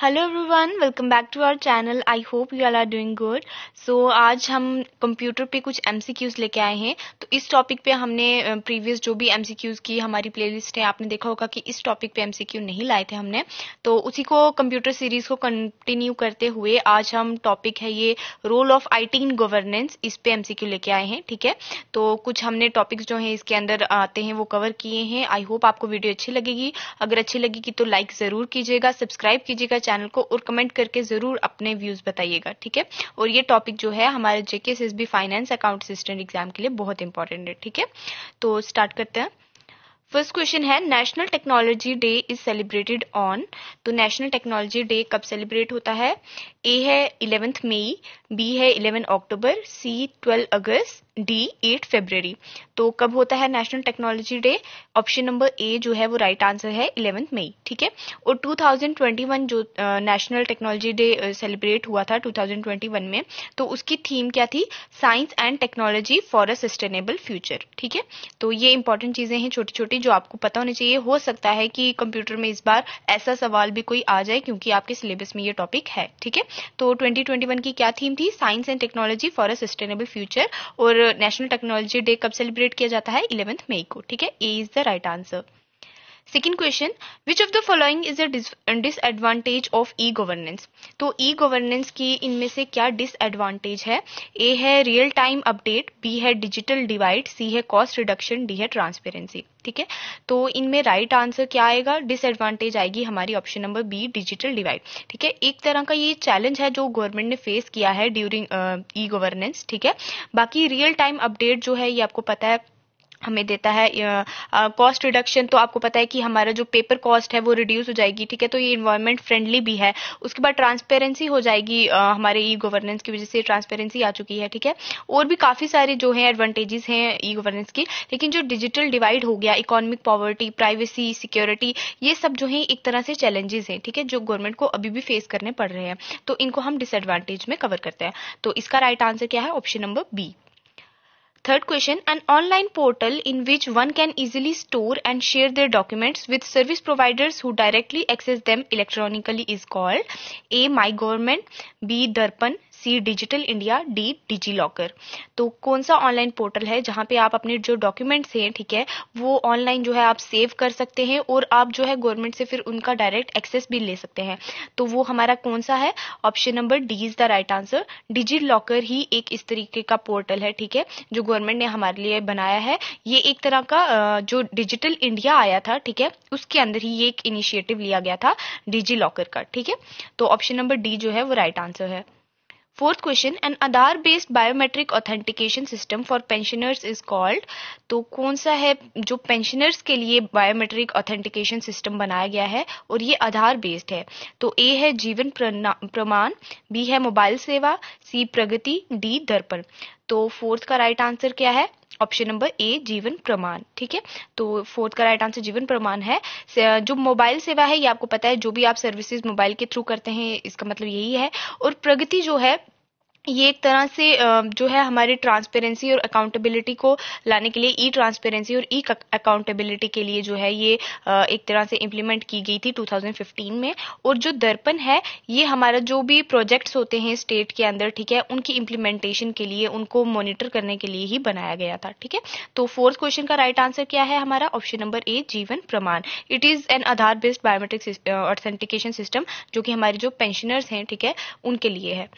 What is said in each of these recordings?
Hello everyone welcome back to our channel I hope you are are doing good so आज हम computer पे कुछ MCQs लेके आए हैं तो इस टॉपिक पे हमने प्रीवियस जो भी एमसीक्यूज की हमारी प्लेलिस्ट है आपने देखा होगा कि इस टॉपिक पे एमसीक्यू नहीं लाए थे हमने तो उसी को कंप्यूटर सीरीज को कंटिन्यू करते हुए आज हम टॉपिक है ये role of I T in governance इस पे एमसीक्यू लेके आए हैं ठीक है तो कुछ हमने टॉपिक्स जो है इसके अंदर आते हैं वो कवर किए हैं आई होप आपको वीडियो अच्छी लगेगी अगर अच्छी लगेगी तो लाइक जरूर कीजिएगा सब्सक्राइब कीजिएगा चैनल को और कमेंट करके ज़रूर अपने व्यूज़ बताइएगा ठीक है और ये टॉपिक जो है हमारे JK S finance account assistant exam के लिए बहुत इंपॉर्टेंट है ठीक है तो स्टार्ट करते हैं फर्स्ट क्वेश्चन है national technology day is celebrated on तो नेशनल टेक्नोलॉजी डे कब सेलिब्रेट होता है ए है इलेवेंथ मई बी है eleven October C twelve August D eight February तो कब होता है नेशनल टेक्नोलॉजी डे ऑप्शन नंबर ए जो है वो राइट right आंसर है इलेवंथ मई ठीक है और 2021 जो नेशनल टेक्नोलॉजी डे सेलिब्रेट हुआ था 2021 में तो उसकी थीम क्या थी science and technology for a sustainable future ठीक है तो ये इंपॉर्टेंट चीजें हैं छोटी छोटी जो आपको पता होनी चाहिए हो सकता है कि कंप्यूटर में इस बार ऐसा सवाल भी कोई आ जाए क्योंकि आपके सिलेबस में ये टॉपिक है ठीक है तो ट्वेंटी की क्या थीम थी science and technology for a sustainable future और नेशनल टेक्नोलॉजी डे कब सेलिब्रेट किया जाता है इलेवेंथ मई को ठीक है A is the right answer second question which of the following is disadvantage of E governance तो ई गवर्नेंस की इनमें से क्या डिसएडवांटेज है ए है रियल टाइम अपडेट बी है डिजिटल डिवाइड सी है कॉस्ट रिडक्शन डी है ट्रांसपेरेंसी ठीक है तो इनमें राइट आंसर क्या आएगा डिसएडवांटेज आएगी हमारी option number B digital divide ठीक है एक तरह का ये चैलेंज है जो गवर्नमेंट ने फेस किया है ड्यूरिंग ई गवर्नेंस ठीक है बाकी रियल टाइम अपडेट जो है ये आपको पता है हमें देता है कॉस्ट रिडक्शन तो आपको पता है कि हमारा जो पेपर कॉस्ट है वो रिड्यूस हो जाएगी ठीक है तो ये इन्वायरमेंट फ्रेंडली भी है उसके बाद ट्रांसपेरेंसी हो जाएगी uh, हमारे ई गवर्नेंस की वजह से ट्रांसपेरेंसी आ चुकी है ठीक है और भी काफ़ी सारे जो है एडवांटेजेस हैं ई गवर्नेंस की लेकिन जो डिजिटल डिवाइड हो गया इकोनॉमिक पॉवर्टी प्राइवेसी सिक्योरिटी ये सब जो है एक तरह से चैलेंजेस हैं ठीक है जो गवर्नमेंट को अभी भी फेस करने पड़ रहे हैं तो इनको हम डिसएडवांटेज में कवर करते हैं तो इसका राइट आंसर क्या है option number B Third question, an online portal in which one can easily store and share their documents with service providers who directly access them electronically is called A. My Government, B. Darpan, C digital India D DigiLocker तो कौन सा online portal है जहाँ पे आप अपने जो documents हैं ठीक है वो ऑनलाइन जो है आप सेव कर सकते हैं और आप जो है गवर्नमेंट से फिर उनका डायरेक्ट एक्सेस भी ले सकते हैं तो वो हमारा कौन सा है option number D is the right answer DigiLocker ही एक इस तरीके का पोर्टल है ठीक है जो गवर्नमेंट ने हमारे लिए बनाया है ये एक तरह का जो डिजिटल इंडिया आया था ठीक है उसके अंदर ही ये एक इनिशिएटिव लिया गया था डिजी लॉकर का ठीक है तो ऑप्शन नंबर डी जो है वो राइट आंसर है fourth question an Aadhaar based biometric authentication system for pensioners is called तो कौन सा है जो पेंशनर्स के लिए बायोमेट्रिक ऑथेंटिकेशन सिस्टम बनाया गया है और ये आधार बेस्ड है तो ए है जीवन प्रमाण बी है मोबाइल सेवा सी प्रगति डी दर्पण तो फोर्थ का राइट right आंसर क्या है ऑप्शन नंबर ए जीवन प्रमाण ठीक है तो फोर्थ का राइट आंसर जीवन प्रमाण है जो मोबाइल सेवा है ये आपको पता है जो भी आप सर्विसेज मोबाइल के थ्रू करते हैं इसका मतलब यही है और प्रगति जो है ये एक तरह से जो है हमारी ट्रांसपेरेंसी और अकाउंटेबिलिटी को लाने के लिए ई ट्रांसपेरेंसी और ई अकाउंटेबिलिटी के लिए जो है ये एक तरह से इम्प्लीमेंट की गई थी 2015 में और जो दर्पण है ये हमारा जो भी प्रोजेक्ट्स होते हैं स्टेट के अंदर ठीक है उनकी इम्प्लीमेंटेशन के लिए उनको मॉनिटर करने के लिए ही बनाया गया था ठीक है तो फोर्थ क्वेश्चन का राइट आंसर क्या है हमारा option number A Jeevan Pramaan it is an Aadhaar based biometric authentication system जो कि हमारे जो पेंशनर्स हैं ठीक है उनके लिए है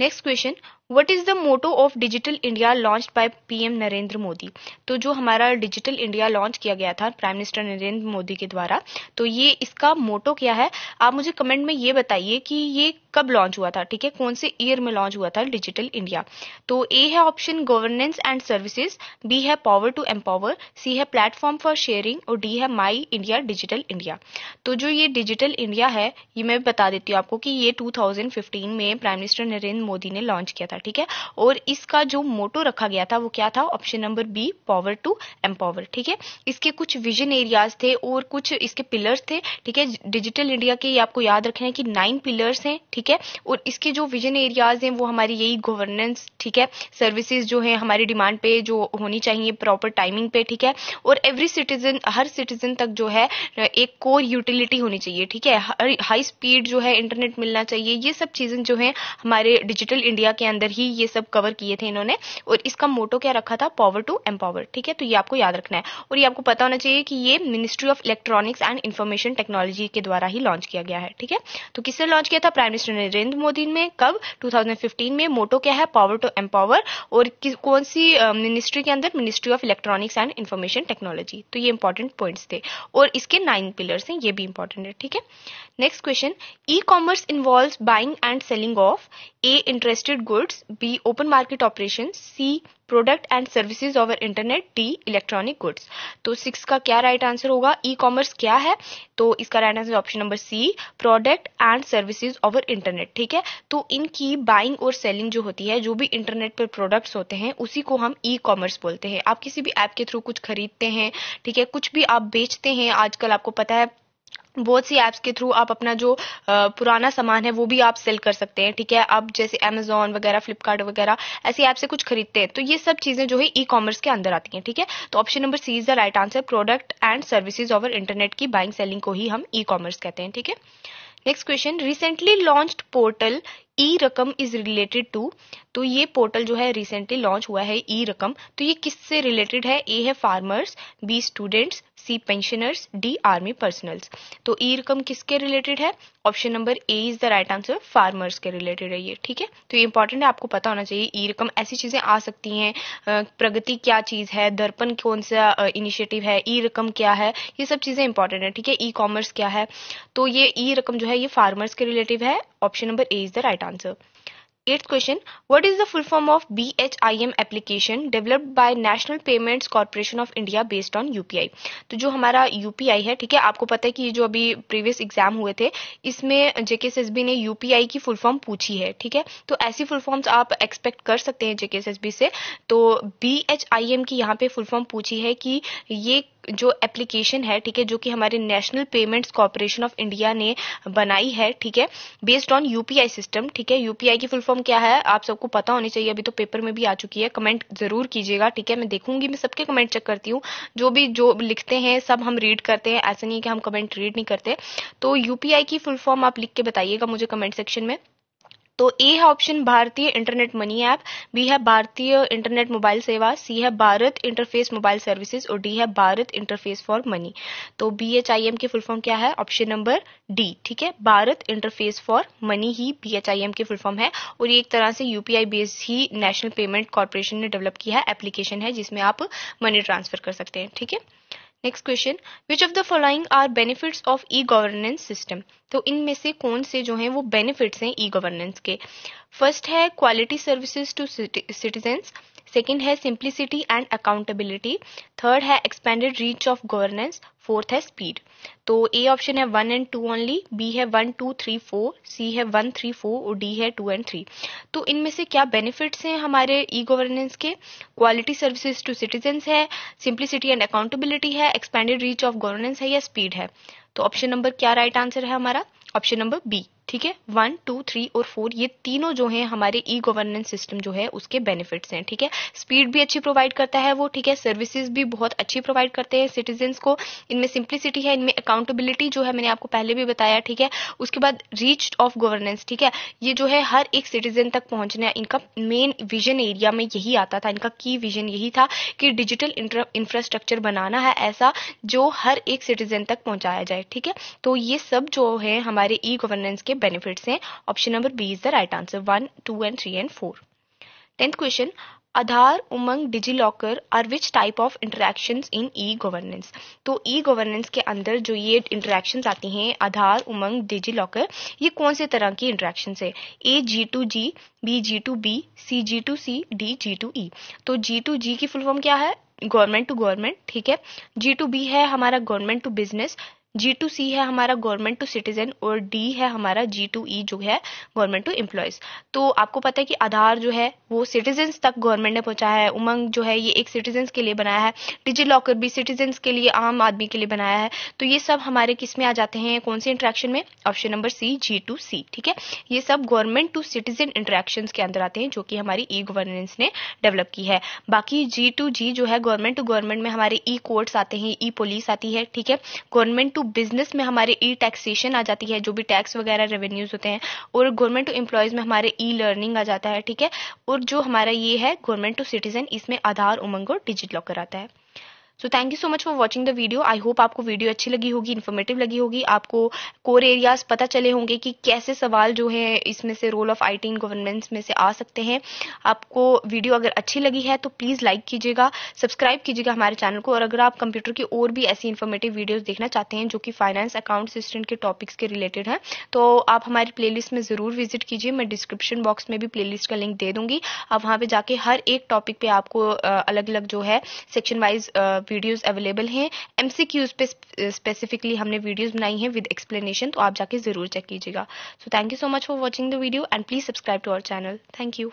Next question what is the motto of digital India launch by PM Narendra Modi तो जो हमारा डिजिटल इंडिया लॉन्च किया गया था प्राइम मिनिस्टर नरेंद्र मोदी के द्वारा तो ये इसका मोटो क्या है आप मुझे कमेंट में ये बताइए कि ये कब लॉन्च हुआ था ठीक है कौन से ईयर में लॉन्च हुआ था डिजिटल इंडिया तो ए है option governance and services B है पावर टू एम्पावर सी है प्लेटफॉर्म फॉर शेयरिंग और डी है माई इंडिया डिजिटल इंडिया तो जो ये डिजिटल इंडिया है ये मैं बता देती हूँ आपको कि ये 2015 में प्राइम मिनिस्टर नरेंद्र मोदी ने लॉन्च किया था ठीक है और इसका जो मोटो रखा गया था वो क्या था option number B power to empower ठीक है इसके कुछ विजन एरियाज थे और कुछ इसके पिलर्स थे ठीक है डिजिटल इंडिया के आपको याद रखना है कि नाइन पिलर्स हैं ठीक है और इसके जो विजन एरियाज हैं वो हमारी यही गवर्नेंस ठीक है सर्विसेज जो है हमारी डिमांड पे जो होनी चाहिए प्रॉपर टाइमिंग पे ठीक है और एवरी सिटीजन हर सिटीजन तक जो है एक कोर यूटिलिटी होनी चाहिए ठीक है हाई स्पीड जो है इंटरनेट मिलना चाहिए ये सब चीजें जो है हमारे डिजिटल इंडिया के अंदर अंदर ही ये सब कवर किए थे इन्होंने और इसका मोटो क्या रखा था पावर टू एम्पावर ठीक है तो ये आपको याद रखना है और ये आपको पता होना चाहिए कि ये ministry of electronics and information technology के द्वारा ही लॉन्च किया गया है ठीक है तो किसने लॉन्च किया था प्राइम मिनिस्टर नरेंद्र मोदी ने कब टू में मोटो क्या है पावर टू एम्पावर और कौन सी मिनिस्ट्री के अंदर ministry of electronics and information technology तो ये इंपॉर्टेंट पॉइंट्स थे और इसके नाइन पिलर्स हैं ये भी इंपॉर्टेंट है ठीक है next question e commerce involve buying and selling of A interested good goods, B open market operations, C product and services over internet D electronic goods तो सिक्स का क्या राइट right आंसर होगा ई e commerce क्या है तो इसका right answer option number C product and services over internet ठीक है तो इनकी बाइंग और सेलिंग जो होती है जो भी इंटरनेट पर प्रोडक्ट्स होते हैं उसी को हम ई e कॉमर्स बोलते हैं आप किसी भी ऐप के थ्रू कुछ खरीदते हैं ठीक है कुछ भी आप बेचते हैं आजकल आपको पता है बहुत सी ऐप्स के थ्रू आप अपना जो पुराना सामान है वो भी आप सेल कर सकते हैं ठीक है आप जैसे अमेजोन वगैरह फ्लिपकार्ट वगैरह ऐसी ऐप से कुछ खरीदते हैं तो ये सब चीज़ें जो है ई कॉमर्स के अंदर आती हैं ठीक है तो option number C is the right answer product and services over internet की बाइंग सेलिंग को ही हम ई कॉमर्स कहते हैं ठीक है next question recently launched portal e Rakam is related to तो ये पोर्टल जो है रिसेंटली लॉन्च हुआ है ई रकम तो ये किससे रिलेटेड है ए है farmers B students C pensioners D army personnels तो ई e रकम किसके रिलेटेड है option number A is the right answer farmers के रिलेटेड है ये ठीक है तो ये इंपॉर्टेंट है आपको पता होना चाहिए ई e रकम ऐसी चीजें आ सकती हैं प्रगति क्या चीज है दर्पण कौन सा इनिशिएटिव है ई e रकम क्या है ये सब चीजें इंपॉर्टेंट है ठीक है ई कॉमर्स क्या है तो ये ई रकम जो है ये फार्मर्स के रिलेटिव है option number A is the right answer Eighth question, what is the full form of BHIM application developed by National Payments Corporation of India based on UPI? तो जो हमारा UPI है ठीक है आपको पता है कि ये जो अभी प्रीवियस एग्जाम हुए थे इसमें जेकेएसएसबी ने UPI की फुल फॉर्म पूछी है ठीक है तो ऐसी फुल फॉर्म्स आप एक्सपेक्ट कर सकते हैं जेकेएसएसबी से तो BHIM की यहाँ पे फुल फॉर्म पूछी है कि ये जो एप्लीकेशन है ठीक है जो कि हमारे national payments corporation of India ने बनाई है ठीक है बेस्ड ऑन यूपीआई सिस्टम ठीक है यूपीआई की फुल फॉर्म क्या है आप सबको पता होनी चाहिए अभी तो पेपर में भी आ चुकी है कमेंट जरूर कीजिएगा ठीक है मैं देखूंगी मैं सबके कमेंट चेक करती हूँ जो भी जो लिखते हैं सब हम रीड करते हैं ऐसा नहीं है कि हम कमेंट रीड नहीं करते तो यूपीआई की फुल फॉर्म आप लिख के बताइएगा मुझे कमेंट सेक्शन में तो ए है ऑप्शन भारतीय इंटरनेट मनी ऐप बी है भारतीय इंटरनेट मोबाइल सेवा सी है भारत इंटरफेस मोबाइल सर्विसेज और डी है भारत इंटरफेस फॉर मनी तो बी एच आई एम की फुल फॉर्म क्या है ऑप्शन नंबर डी ठीक है भारत इंटरफेस फॉर मनी ही बी एच आई एम की फुल फॉर्म है और ये एक तरह से यूपीआई बेस्ड ही नेशनल पेमेंट कॉरपोरेशन ने डेवलप किया है एप्लीकेशन है जिसमें आप मनी ट्रांसफर कर सकते हैं ठीक है next question which of the following are benefits of E governance system तो इनमें से कौन से जो हैं वो बेनिफिट्स हैं ई गवर्नेंस के फर्स्ट है quality services to citizens second है सिंप्लिसिटी एंड अकाउंटेबिलिटी थर्ड है expanded reach of governance fourth है स्पीड तो ए ऑप्शन है one and two only B है one two three four C है वन थ्री फोर और D है two and three तो इनमें से क्या बेनिफिट्स हैं हमारे ई गवर्नेंस के क्वालिटी सर्विसेज टू सिटीजन्स है सिंप्लिसिटी एंड अकाउंटेबिलिटी है एक्सपेंडेड रीच ऑफ गवर्नेंस है या स्पीड है तो ऑप्शन नंबर क्या राइट right आंसर है हमारा ऑप्शन नंबर बी ठीक है वन टू थ्री और फोर ये तीनों जो है हमारे ई गवर्नेंस सिस्टम जो है उसके बेनिफिट्स हैं ठीक है स्पीड भी अच्छी प्रोवाइड करता है वो ठीक है सर्विसेज भी बहुत अच्छी प्रोवाइड करते हैं सिटीजन्स को इनमें सिंप्लिसिटी है इनमें अकाउंटेबिलिटी जो है मैंने आपको पहले भी बताया ठीक है उसके बाद रीच ऑफ गवर्नेंस ठीक है ये जो है हर एक सिटीजन तक पहुंचना इनका मेन विजन एरिया में यही आता था इनका की विजन यही था कि डिजिटल इंफ्रास्ट्रक्चर बनाना है ऐसा जो हर एक सिटीजन तक पहुंचाया जाए ठीक है तो ये सब जो है हमारे ई गवर्नेंस के बेनिफिट्स हैं option number B is the right answer one two and three and four tenth question Aadhaar Umang DigiLocker are which type of interaction in e governance तो ई गवर्नेंस के अंदर जो ये इंटरेक्शंस आती हैं आधार उमंग डिजी लॉकर ये कौन से तरह की इंटरेक्शन है A G to G B G to B C G to C D G to E तो जी टू जी की फुल फॉर्म क्या है गवर्नमेंट टू गवर्नमेंट ठीक है जी टू बी है हमारा government to business G to C है हमारा गवर्नमेंट टू सिटीजन और डी है हमारा जी टू ई जो है गवर्नमेंट टू इम्प्लॉयज तो आपको पता है कि आधार जो है वो सिटीजन्स तक गवर्नमेंट ने पहुंचाया है उमंग जो है ये एक सिटीजन्स के लिए बनाया है डिजी लॉकर भी सिटीजन्स के लिए आम आदमी के लिए बनाया है तो ये सब हमारे किस में आ जाते हैं कौन से इंटरेक्शन में option number C G to C ठीक है ये सब गवर्नमेंट टू सिटीजन इंटरेक्शन के अंदर आते हैं जो कि हमारी ई गवर्नेंस ने डेवलप की है बाकी जी टू जी जो है गवर्नमेंट टू गवर्नमेंट में हमारे ई कोर्ट्स आते हैं ई पुलिस आती है ठीक है गवर्नमेंट टू तो बिजनेस में हमारे ई टैक्सेशन आ जाती है जो भी टैक्स वगैरह रेवेन्यूज होते हैं और गवर्नमेंट टू इम्प्लॉयज में हमारे ई लर्निंग आ जाता है ठीक है और जो हमारा ये है गवर्नमेंट टू सिटीजन इसमें आधार उमंग और डिजिट लॉकर आता है so thank you so much for watching the video I hope आपको वीडियो अच्छी लगी होगी इन्फॉर्मेटिव लगी होगी आपको कोर एरियाज पता चले होंगे कि कैसे सवाल जो है इसमें से role of I T in governance में से आ सकते हैं आपको वीडियो अगर अच्छी लगी है तो प्लीज़ लाइक कीजिएगा सब्सक्राइब कीजिएगा हमारे चैनल को और अगर आप कंप्यूटर की और भी ऐसी इन्फॉर्मेटिव वीडियोज़ देखना चाहते हैं जो कि फाइनेंस अकाउंट असिस्टेंट के टॉपिक्स के रिलेटेड हैं तो आप हमारी प्ले में ज़रूर विजिट कीजिए मैं डिस्क्रिप्शन बॉक्स में भी प्ले का लिंक दे दूंगी आप वहां पर जाके हर एक टॉपिक पे आपको अलग अलग जो है सेक्शन वाइज वीडियोस अवेलेबल हैं एमसीक्यूज पे स्पेसिफिकली uh, हमने वीडियोस बनाई हैं विद एक्सप्लेनेशन तो आप जाके ज़रूर चेक कीजिएगा so thank you so much for watching the video and please subscribe to our channel thank you